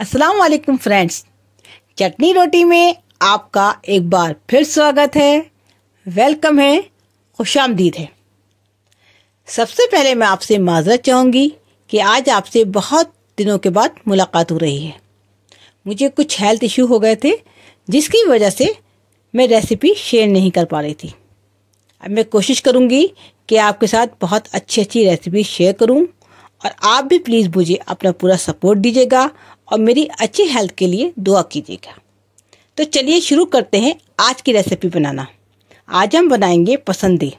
अस्सलाम वालेकुम फ्रेंड्स चटनी रोटी में आपका एक बार फिर स्वागत है वेलकम है खुश आमदीद है सबसे पहले मैं आपसे माजरत चाहूँगी कि आज आपसे बहुत दिनों के बाद मुलाकात हो रही है मुझे कुछ हेल्थ इशू हो गए थे जिसकी वजह से मैं रेसिपी शेयर नहीं कर पा रही थी अब मैं कोशिश करूँगी कि आपके साथ बहुत अच्छी अच्छी रेसिपी शेयर करूँ और आप भी प्लीज़ मुझे अपना पूरा सपोर्ट दीजिएगा और मेरी अच्छी हेल्थ के लिए दुआ कीजिएगा तो चलिए शुरू करते हैं आज की रेसिपी बनाना आज हम बनाएंगे पसंदी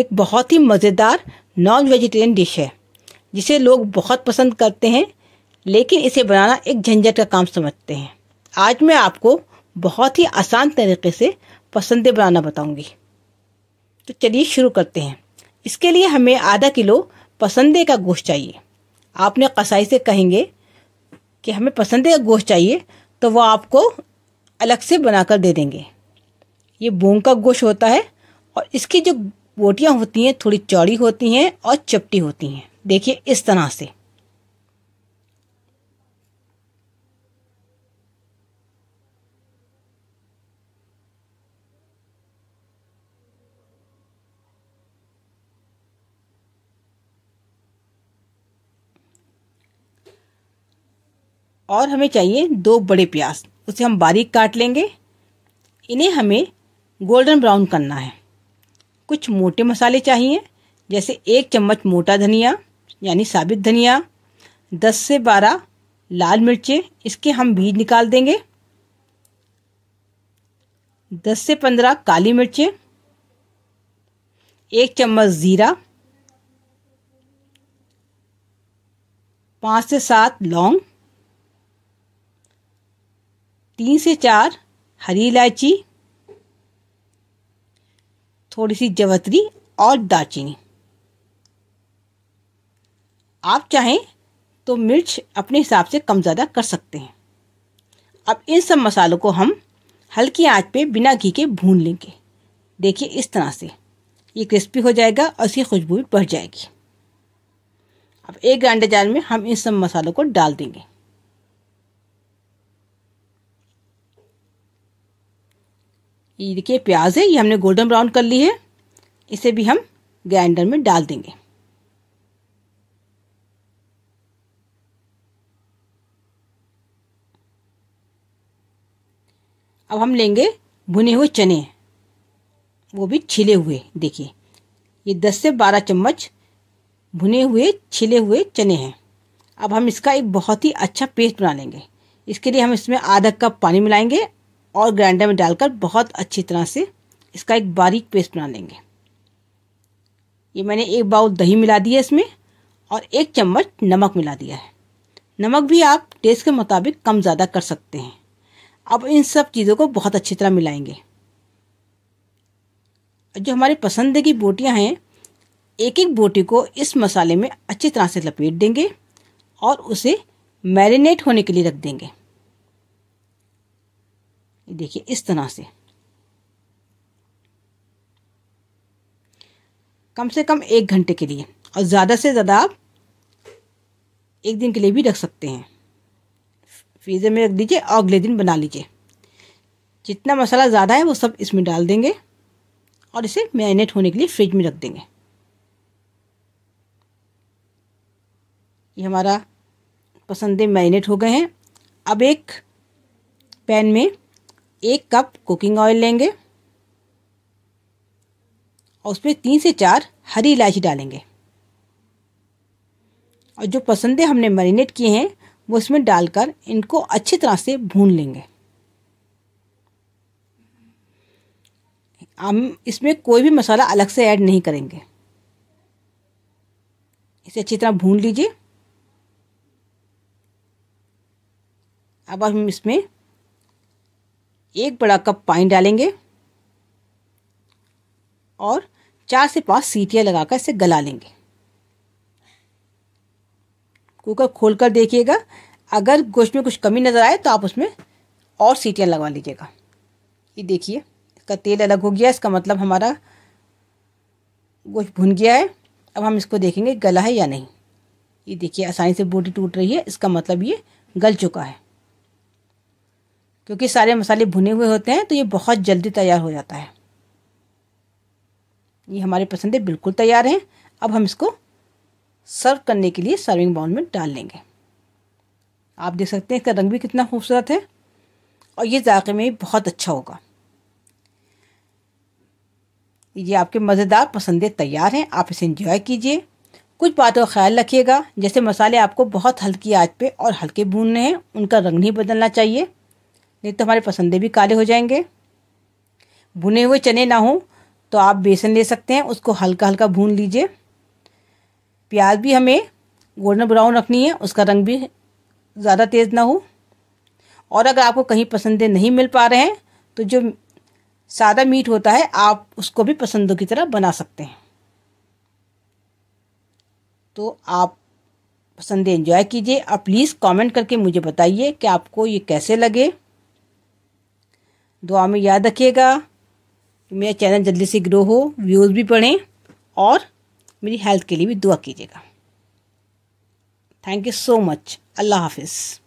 एक बहुत ही मज़ेदार नॉन वेजिटेरियन डिश है जिसे लोग बहुत पसंद करते हैं लेकिन इसे बनाना एक झंझट का काम समझते हैं आज मैं आपको बहुत ही आसान तरीके से पसंदे बनाना बताऊंगी तो चलिए शुरू करते हैं इसके लिए हमें आधा किलो पसंदे का गोश्त चाहिए आपने कसाई से कहेंगे कि हमें पसंद है गोश्त चाहिए तो वो आपको अलग से बनाकर दे देंगे ये बोंग का गोश्त होता है और इसकी जो बोटियाँ होती हैं थोड़ी चौड़ी होती हैं और चपटी होती हैं देखिए इस तरह से और हमें चाहिए दो बड़े प्याज उसे हम बारीक काट लेंगे इन्हें हमें गोल्डन ब्राउन करना है कुछ मोटे मसाले चाहिए जैसे एक चम्मच मोटा धनिया यानी साबित धनिया दस से बारह लाल मिर्चें इसके हम बीज निकाल देंगे दस से पंद्रह काली मिर्चें एक चम्मच ज़ीरा पाँच से सात लौंग तीन से चार हरी इलायची थोड़ी सी जवतरी और दालचीनी आप चाहें तो मिर्च अपने हिसाब से कम ज़्यादा कर सकते हैं अब इन सब मसालों को हम हल्की आंच पे बिना घी के भून लेंगे देखिए इस तरह से ये क्रिस्पी हो जाएगा और इसकी खुशबू भी बढ़ जाएगी अब एक ग्राइंडर जार में हम इन सब मसालों को डाल देंगे ये देखिए प्याज है ये हमने गोल्डन ब्राउन कर ली है इसे भी हम ग्राइंडर में डाल देंगे अब हम लेंगे भुने हुए चने वो भी छिले हुए देखिए ये दस से बारह चम्मच भुने हुए छिले हुए चने हैं अब हम इसका एक बहुत ही अच्छा पेस्ट बना लेंगे इसके लिए हम इसमें आधा कप पानी मिलाएंगे और ग्राइंडर में डालकर बहुत अच्छी तरह से इसका एक बारीक पेस्ट बना लेंगे ये मैंने एक बाउल दही मिला दिया इसमें और एक चम्मच नमक मिला दिया है नमक भी आप टेस्ट के मुताबिक कम ज़्यादा कर सकते हैं अब इन सब चीज़ों को बहुत अच्छी तरह मिलाएंगे जो हमारी पसंद की बोटियाँ हैं एक एक बोटी को इस मसाले में अच्छी तरह से लपेट देंगे और उसे मैरिनेट होने के लिए रख देंगे देखिए इस तरह से कम से कम एक घंटे के लिए और ज़्यादा से ज़्यादा आप एक दिन के लिए भी रख सकते हैं फ्रीज़र में रख दीजिए और अगले दिन बना लीजिए जितना मसाला ज़्यादा है वो सब इसमें डाल देंगे और इसे मैरिनेट होने के लिए फ्रिज में रख देंगे ये हमारा पसंदे मैरिनेट हो गए हैं अब एक पैन में एक कप कुकिंग ऑयल लेंगे और उसमें तीन से चार हरी इलायची डालेंगे और जो पसंदे हमने मैरिनेट किए हैं वो इसमें डालकर इनको अच्छी तरह से भून लेंगे हम इसमें कोई भी मसाला अलग से ऐड नहीं करेंगे इसे अच्छी तरह भून लीजिए अब हम इसमें एक बड़ा कप पानी डालेंगे और चार से पांच सीटियाँ लगाकर इसे गला लेंगे कुकर खोल कर देखिएगा अगर गोश्त में कुछ कमी नज़र आए तो आप उसमें और सीटियाँ लगवा लीजिएगा ये देखिए इसका तेल अलग हो गया इसका मतलब हमारा गोश्त भुन गया है अब हम इसको देखेंगे गला है या नहीं ये देखिए आसानी से बोटी टूट रही है इसका मतलब ये गल चुका है क्योंकि सारे मसाले भुने हुए होते हैं तो ये बहुत जल्दी तैयार हो जाता है ये हमारे पसंदे बिल्कुल तैयार हैं अब हम इसको सर्व करने के लिए सर्विंग बाउल में डाल लेंगे आप देख सकते हैं इसका रंग भी कितना खूबसूरत है और ये जायके में बहुत अच्छा होगा ये आपके मज़ेदार पसंदे तैयार हैं आप इसे इंजॉय कीजिए कुछ बातों का ख्याल रखिएगा जैसे मसाले आपको बहुत हल्की आँच पे और हल्के भूनने हैं उनका रंग नहीं बदलना चाहिए नहीं तो हमारे पसंदे भी काले हो जाएंगे भुने हुए चने ना हों तो आप बेसन ले सकते हैं उसको हल्का हल्का भून लीजिए प्याज भी हमें गोल्डन ब्राउन रखनी है उसका रंग भी ज़्यादा तेज़ ना हो और अगर आपको कहीं पसंदे नहीं मिल पा रहे हैं तो जो सादा मीट होता है आप उसको भी पसंदों की तरह बना सकते हैं तो आप पसंदे एंजॉय कीजिए और प्लीज़ कमेंट करके मुझे बताइए कि आपको ये कैसे लगे दुआ में याद रखिएगा कि मेरा चैनल जल्दी से ग्रो हो व्यूज़ भी पढ़ें और मेरी हेल्थ के लिए भी दुआ कीजिएगा थैंक यू सो मच अल्लाह हाफिज़